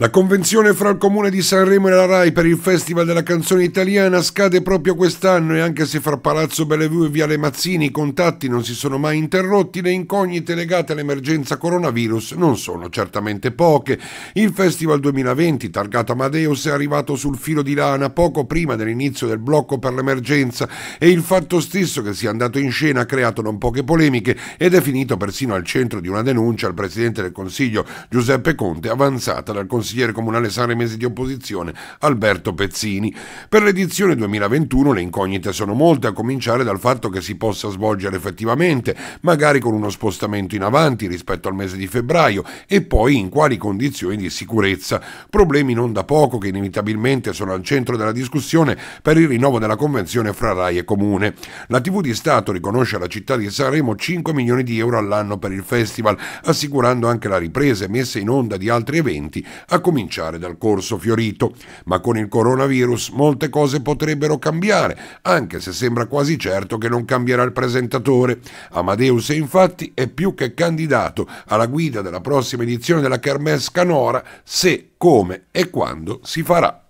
La convenzione fra il Comune di Sanremo e la RAI per il Festival della canzone italiana scade proprio quest'anno e anche se fra Palazzo Bellevue e Viale Mazzini i contatti non si sono mai interrotti, le incognite legate all'emergenza coronavirus non sono certamente poche. Il Festival 2020, targato Amadeus, è arrivato sul filo di lana poco prima dell'inizio del blocco per l'emergenza e il fatto stesso che sia andato in scena ha creato non poche polemiche ed è finito persino al centro di una denuncia al Presidente del Consiglio Giuseppe Conte avanzata dal Consiglio consigliere comunale sanremese di opposizione Alberto Pezzini. Per l'edizione 2021 le incognite sono molte, a cominciare dal fatto che si possa svolgere effettivamente, magari con uno spostamento in avanti rispetto al mese di febbraio, e poi in quali condizioni di sicurezza. Problemi non da poco che inevitabilmente sono al centro della discussione per il rinnovo della convenzione fra RAI e Comune. La TV di Stato riconosce alla città di Sanremo 5 milioni di euro all'anno per il festival, assicurando anche la ripresa e messa in onda di altri eventi, a cominciare dal corso fiorito, ma con il coronavirus molte cose potrebbero cambiare, anche se sembra quasi certo che non cambierà il presentatore. Amadeus infatti è più che candidato alla guida della prossima edizione della Kermes Canora se, come e quando si farà.